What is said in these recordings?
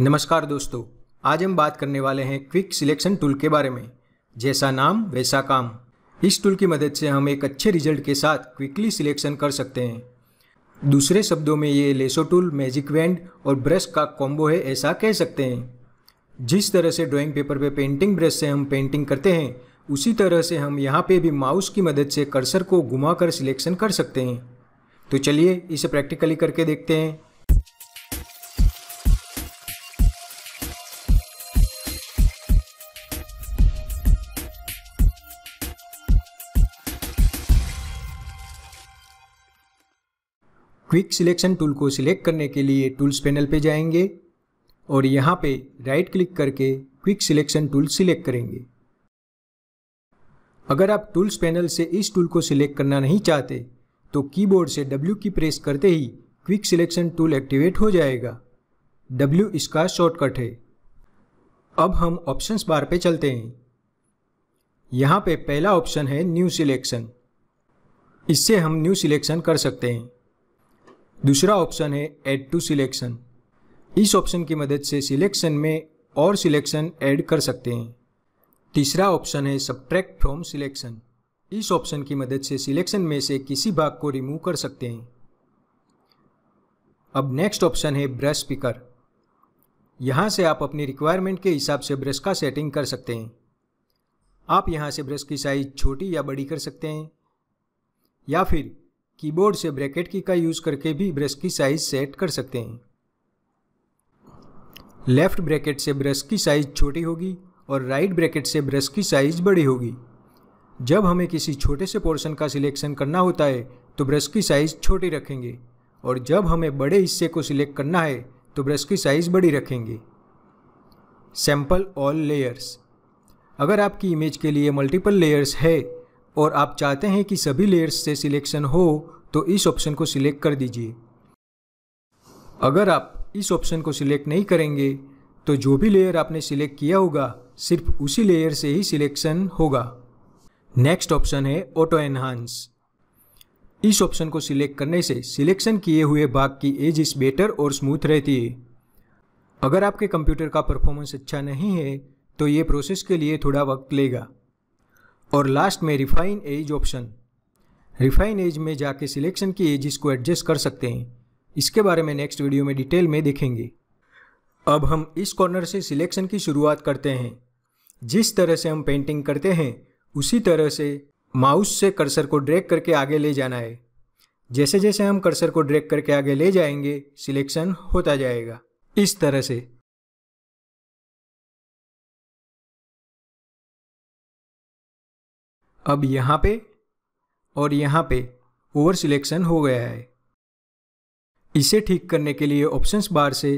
नमस्कार दोस्तों आज हम बात करने वाले हैं क्विक सिलेक्शन टूल के बारे में जैसा नाम वैसा काम इस टूल की मदद से हम एक अच्छे रिजल्ट के साथ क्विकली सिलेक्शन कर सकते हैं दूसरे शब्दों में ये लेसो टूल मैजिक वैंड और ब्रश का कॉम्बो है ऐसा कह सकते हैं जिस तरह से ड्राइंग पेपर पे पेंटिंग ब्रश से हम पेंटिंग करते हैं उसी तरह से हम यहाँ पे भी माउस की मदद से कर्सर को घुमाकर सिलेक्शन कर सकते हैं तो चलिए इसे प्रैक्टिकली करके देखते हैं क्विक सिलेक्शन टूल को सिलेक्ट करने के लिए टूल्स पैनल पे जाएंगे और यहाँ पे राइट क्लिक करके क्विक सिलेक्शन टूल सिलेक्ट करेंगे अगर आप टूल्स पैनल से इस टूल को सिलेक्ट करना नहीं चाहते तो कीबोर्ड से डब्ल्यू की प्रेस करते ही क्विक सिलेक्शन टूल एक्टिवेट हो जाएगा डब्ल्यू इसका शॉर्टकट है अब हम ऑप्शंस बार पे चलते हैं यहाँ पे पहला ऑप्शन है न्यू सिलेक्शन इससे हम न्यू सिलेक्शन कर सकते हैं दूसरा ऑप्शन है ऐड टू सिलेक्शन इस ऑप्शन की मदद से सिलेक्शन में और सिलेक्शन ऐड कर सकते हैं तीसरा ऑप्शन है सब्ट्रैक्ट फ्रॉम सिलेक्शन इस ऑप्शन की मदद से सिलेक्शन में से किसी भाग को रिमूव कर सकते हैं अब नेक्स्ट ऑप्शन है ब्रश पिकर यहाँ से आप अपनी रिक्वायरमेंट के हिसाब से ब्रश का सेटिंग कर सकते हैं आप यहाँ से ब्रश की साइज छोटी या बड़ी कर सकते हैं या फिर कीबोर्ड से ब्रैकेट की का यूज़ करके भी ब्रश की साइज़ सेट कर सकते हैं लेफ़्ट ब्रैकेट से ब्रश की साइज़ छोटी होगी और राइट ब्रैकेट से ब्रश की साइज़ बड़ी होगी जब हमें किसी छोटे से पोर्शन का सिलेक्शन करना होता है तो ब्रश की साइज़ छोटी रखेंगे और जब हमें बड़े हिस्से को सिलेक्ट करना है तो ब्रश की साइज़ बड़ी रखेंगे सैम्पल ऑल लेयर्स अगर आपकी इमेज के लिए मल्टीपल लेयर्स है और आप चाहते हैं कि सभी लेयर्स से सिलेक्शन हो तो इस ऑप्शन को सिलेक्ट कर दीजिए अगर आप इस ऑप्शन को सिलेक्ट नहीं करेंगे तो जो भी लेयर आपने सिलेक्ट किया होगा सिर्फ उसी लेयर से ही सिलेक्शन होगा नेक्स्ट ऑप्शन है ऑटो एनहांस इस ऑप्शन को सिलेक्ट करने से सिलेक्शन किए हुए भाग की एज इस बेटर और स्मूथ रहती है अगर आपके कंप्यूटर का परफॉर्मेंस अच्छा नहीं है तो ये प्रोसेस के लिए थोड़ा वक्त लेगा और लास्ट में refine edge option refine edge में जाके सिलेक्शन की एज इसको एडजस्ट कर सकते हैं इसके बारे में नेक्स्ट वीडियो में डिटेल में देखेंगे अब हम इस कॉर्नर से सिलेक्शन की शुरुआत करते हैं जिस तरह से हम पेंटिंग करते हैं उसी तरह से माउस से कर्सर को ड्रैग करके आगे ले जाना है जैसे जैसे हम कर्सर को ड्रैग करके आगे ले जाएंगे सिलेक्शन होता जाएगा इस तरह से अब यहाँ पे और यहाँ पे ओवर सिलेक्शन हो गया है इसे ठीक करने के लिए ऑप्शंस बार से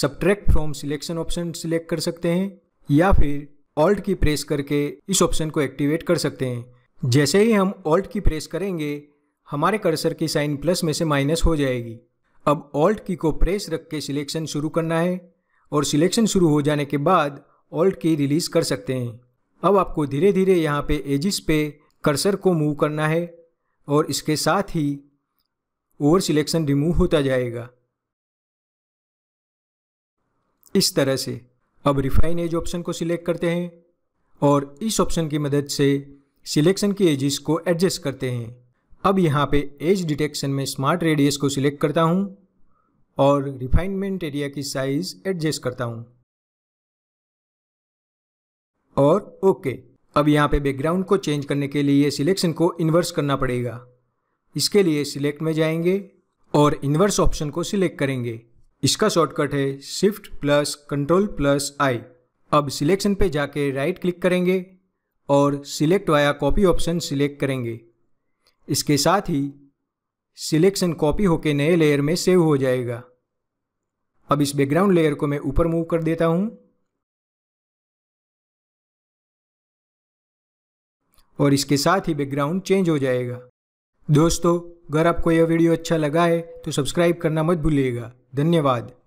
subtract from selection option select कर सकते हैं या फिर ऑल्ट की प्रेस करके इस ऑप्शन को एक्टिवेट कर सकते हैं जैसे ही हम ऑल्ट की प्रेस करेंगे हमारे कर्सर की साइन प्लस में से माइनस हो जाएगी अब ऑल्ट की को प्रेस रख के सिलेक्शन शुरू करना है और सिलेक्शन शुरू हो जाने के बाद ऑल्ट की रिलीज़ कर सकते हैं अब आपको धीरे धीरे यहाँ पे एजिस पे कर्सर को मूव करना है और इसके साथ ही ओवर सिलेक्शन रिमूव होता जाएगा इस तरह से अब रिफाइन एज ऑप्शन को सिलेक्ट करते हैं और इस ऑप्शन की मदद से सिलेक्शन की एजिस को एडजस्ट करते हैं अब यहाँ पे एज डिटेक्शन में स्मार्ट रेडियस को सिलेक्ट करता हूँ और रिफाइनमेंट एरिया की साइज़ एडजस्ट करता हूँ और ओके okay. अब यहाँ पे बैकग्राउंड को चेंज करने के लिए सिलेक्शन को इन्वर्स करना पड़ेगा इसके लिए सिलेक्ट में जाएंगे और इन्वर्स ऑप्शन को सिलेक्ट करेंगे इसका शॉर्टकट है shift plus control plus I अब सिलेक्शन पे जाके राइट क्लिक करेंगे और select via copy option select करेंगे इसके साथ ही सिलेक्शन कॉपी होके नए लेयर में सेव हो जाएगा अब इस बैकग्राउंड लेयर को मैं ऊपर मूव कर देता हूँ और इसके साथ ही बैकग्राउंड चेंज हो जाएगा दोस्तों अगर आपको यह वीडियो अच्छा लगा है तो सब्सक्राइब करना मत भूलिएगा धन्यवाद